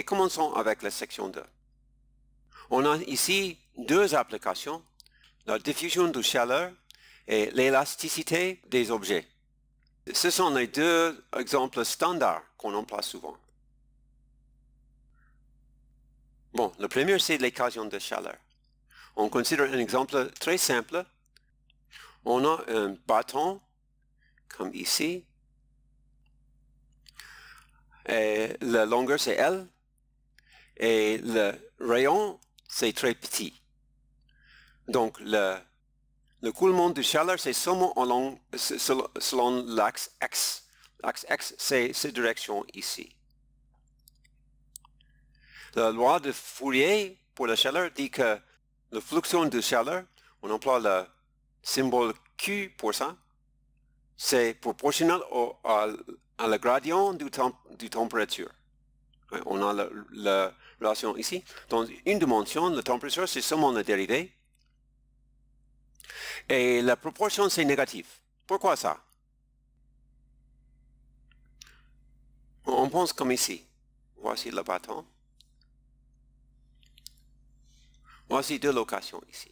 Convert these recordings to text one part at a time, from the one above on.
commençons avec la section 2. On a ici deux applications, la diffusion de chaleur et l'élasticité des objets. Ce sont les deux exemples standards qu'on emploie souvent. Bon, le premier, c'est l'équation de chaleur. On considère un exemple très simple. On a un bâton, comme ici. Et la longueur, c'est L. Et le rayon, c'est très petit. Donc, le, coulement de chaleur, c'est seulement selon l'axe X. L'axe X, c'est cette direction ici. La loi de Fourier pour la chaleur dit que la fluxion de chaleur, on emploie le symbole Q pour ça, c'est proportionnel au, à, gradient du, du température. On a la, relation ici. Dans une dimension, la température, c'est seulement la dérivée. Et la proportion, c'est négatif. Pourquoi ça On pense comme ici. Voici le bâton. Voici deux locations ici.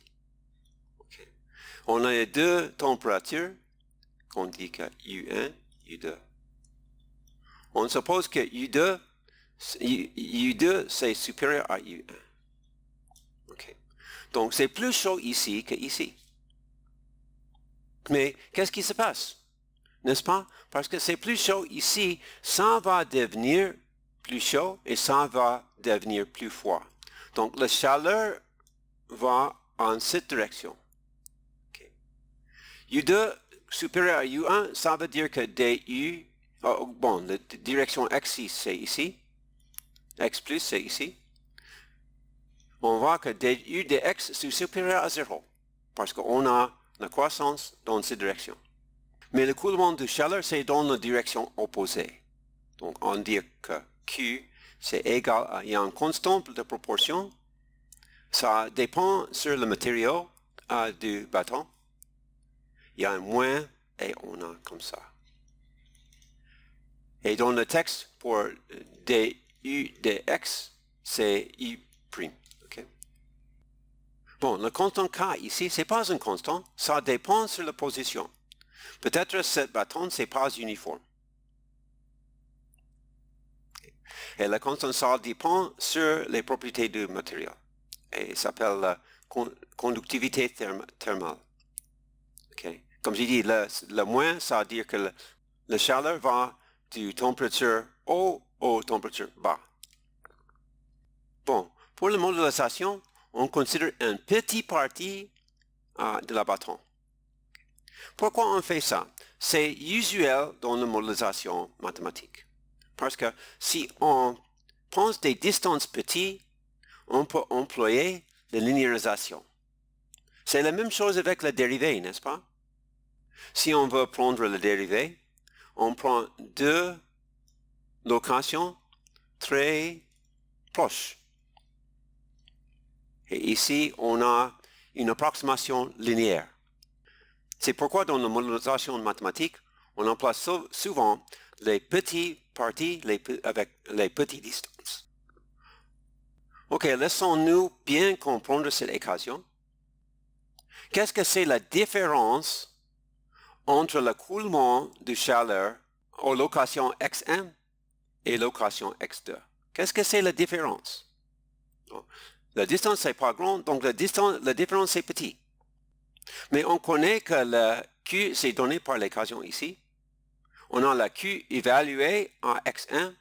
On a deux températures qu'on dit que U1, U2. On suppose que U2 You, 2 c'est supérieur à U1. Okay. Donc c'est plus chaud ici que ici. Mais qu'est-ce qui se passe? N'est-ce pas? Parce que c'est plus chaud ici, ça va devenir plus chaud et ça va devenir plus froid. Donc la chaleur va en cette direction. Okay. U2 supérieur à U1, ça veut dire que DU, oh, bon, la direction axis c'est ici, x plus, c'est ici. On voit que du de x est supérieur à 0, parce qu'on a la croissance dans cette direction. Mais le coulement de chaleur, c'est dans la direction opposée. Donc on dit que Q, c'est égal à, il y un constant de proportion. Ça dépend sur le matériau euh, du bâton. Il y a un moins et on a comme ça. Et dans le texte, pour des U de X, c'est U'. Bon, le constant K ici, ce n'est pas un constant, ça dépend sur la position. Peut-être cette bâton, n'est pas uniforme. Et la constante, ça dépend sur les propriétés du matériau. Et s'appelle la conductivité thermique. thermale. Comme j'ai dit, le, moins, ça veut dire que le, la chaleur va du température haut aux températures bas. Bon, pour la modélisation, on considère un petit partie euh, de la bâton. Pourquoi on fait ça C'est usuel dans la modélisation mathématique. Parce que si on pense des distances petites, on peut employer la linéarisation. C'est la même chose avec la dérivée, n'est-ce pas Si on veut prendre la dérivée, on prend deux location très proche. Et ici, on a une approximation linéaire. C'est pourquoi dans la modélisation mathématique, on emploie souvent les petits parties avec les petites distances. Ok, laissons-nous bien comprendre cette équation. Qu'est-ce que c'est la différence entre le coulement de chaleur aux locations xm et location 2 Qu'est-ce que c'est la différence? La distance, n'est pas grande, donc la, distance, la différence, est petit. Mais on connaît que la Q, c'est donné par l'équation ici. On a la Q évalué à X1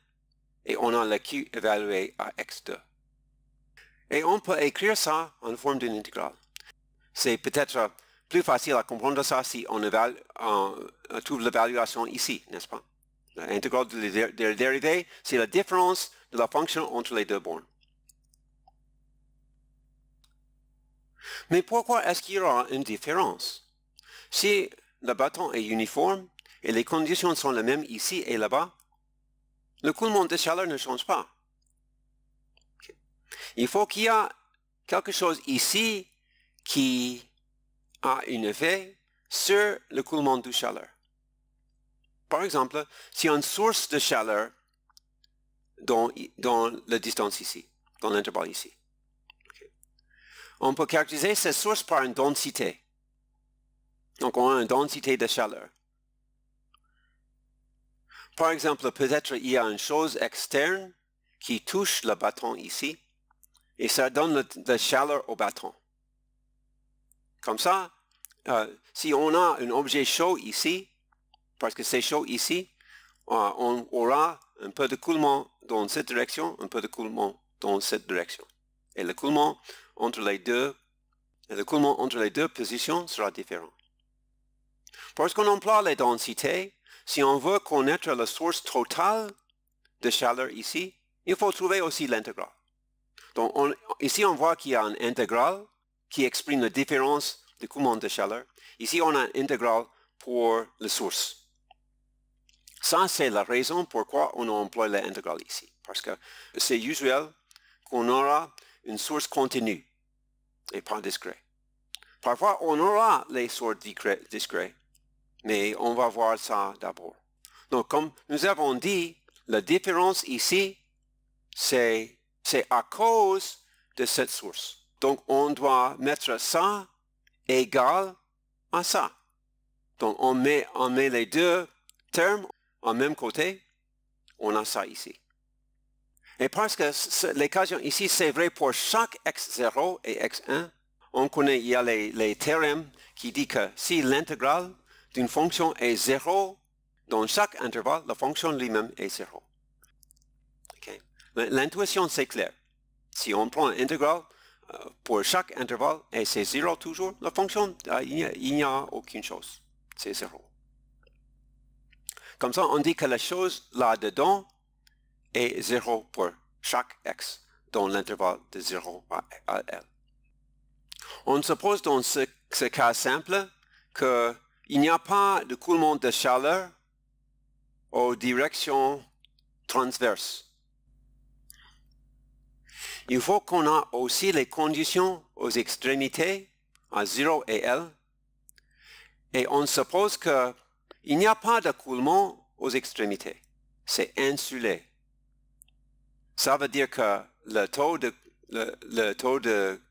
et on a la Q évaluée à X2. Et on peut écrire ça en forme d'une intégrale. C'est peut-être plus facile à comprendre ça si on trouve l'évaluation ici, n'est-ce pas? L'intégrale euh, de la dérivée, c'est la différence de la fonction entre les deux bornes. Mais pourquoi est-ce qu'il y aura une différence Si le bâton est uniforme et les conditions sont les mêmes ici et là-bas, le coulement de chaleur ne change pas. Il faut qu'il y ait quelque chose ici qui a un effet sur le coulement de chaleur par exemple, si on a une source de chaleur dans, dans la distance ici, dans l'intervalle ici, on peut caractériser cette source par une densité. Donc on a une densité de chaleur. Par exemple, peut-être il y a une chose externe qui touche le bâton ici, et ça donne de la chaleur au bâton. Comme ça, euh, si on a un objet chaud ici, parce que c'est chaud ici, euh, on aura un peu de coulement dans cette direction, un peu de coulement dans cette direction. Et le coulement entre les deux, entre les deux positions sera différent. Parce qu'on emploie les densités, si on veut connaître la source totale de chaleur ici, il faut trouver aussi l'intégrale. Donc ici on voit qu'il y a une intégrale qui exprime la différence du coulement de chaleur. Ici on a une intégrale pour la source. Ça, c'est la raison pourquoi on emploie l'intégrale ici, parce que c'est usuel qu'on aura une source continue et pas discrète. Parfois, on aura les sources discrètes, mais on va voir ça d'abord. Donc, comme nous avons dit, la différence ici, c'est à cause de cette source. Donc, on doit mettre ça égal à ça. Donc, on met, on met les deux termes en même côté, on a ça ici. Et parce que l'équation ici, c'est vrai pour chaque x0 et x1, on connaît, il y a les, théorèmes qui dit que si l'intégrale d'une fonction est 0 dans chaque intervalle, la fonction lui-même est 0. L'intuition, c'est clair. Si on prend l'intégrale euh, pour chaque intervalle et c'est 0 toujours, la fonction, ah, il n'y a, a, aucune chose. C'est 0. Comme ça, on dit que la chose là-dedans est 0 pour chaque x dans l'intervalle de 0 à L. On suppose dans ce, cas simple qu'il n'y a pas de coulement de chaleur aux directions transverses. Il faut qu'on a aussi les conditions aux extrémités à 0 et L. Et on suppose que il n'y a pas coulement aux extrémités. C'est insulé. Ça veut dire que le taux de, le, taux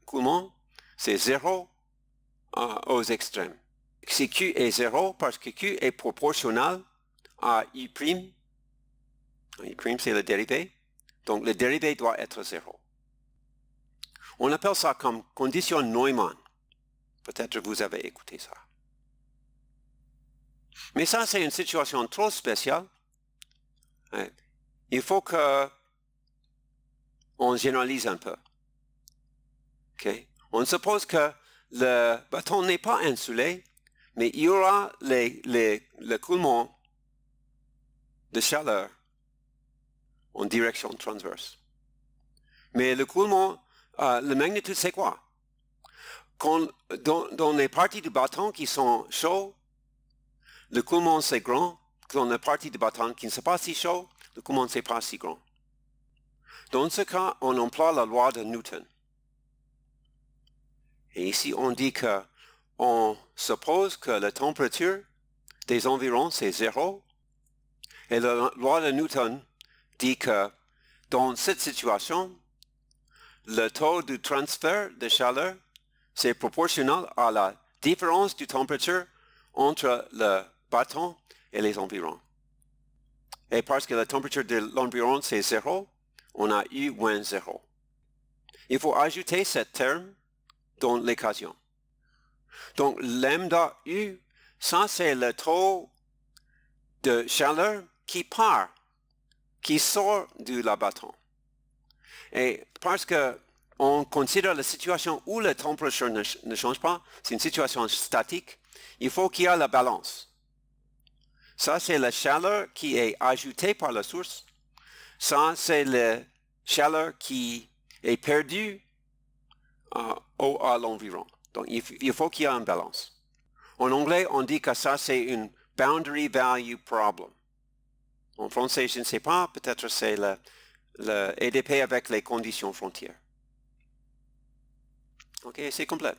coulement, c'est zéro euh, aux extrêmes. Si Q est zéro, parce que Q est proportionnel à I', I' c'est le dérivé, donc le dérivé doit être zéro. On appelle ça comme condition Neumann. Peut-être vous avez écouté ça. Mais ça, c'est une situation trop spéciale. Hein. Il faut que on généralise un peu. On suppose que le bâton n'est pas insulé, mais il y aura les, les, le coulement de chaleur en direction transverse. Mais le coulement, euh, la magnitude, c'est quoi? Quand, dans, dans les parties du bâton qui sont chauds, le comment c'est grand dans la partie du bâton qui ne sait pas si chaud, le comment c'est pas si grand. Dans ce cas, on emploie la loi de Newton. Et ici, on dit que on suppose que la température des environs, c'est zéro. Et la loi de Newton dit que dans cette situation, le taux de transfert de chaleur, c'est proportionnel à la différence de température entre le bâton et les environs. Et parce que la température de l'environ c'est zéro, on a U moins zéro. Il faut ajouter ce terme dans l'équation. Donc lambda U, ça c'est le taux de chaleur qui part, qui sort du bâton. Et parce que on considère la situation où la température ne change pas, c'est une situation statique, il faut qu'il y ait la balance. Ça, c'est la chaleur qui est ajoutée par la source. Ça, c'est la chaleur qui est perdue euh, au, à l'environ. Donc, il, faut qu'il y ait une balance. En anglais, on dit que ça, c'est une boundary value problem. En français, je ne sais pas, peut-être c'est le, le EDP avec les conditions frontières. OK, c'est complet.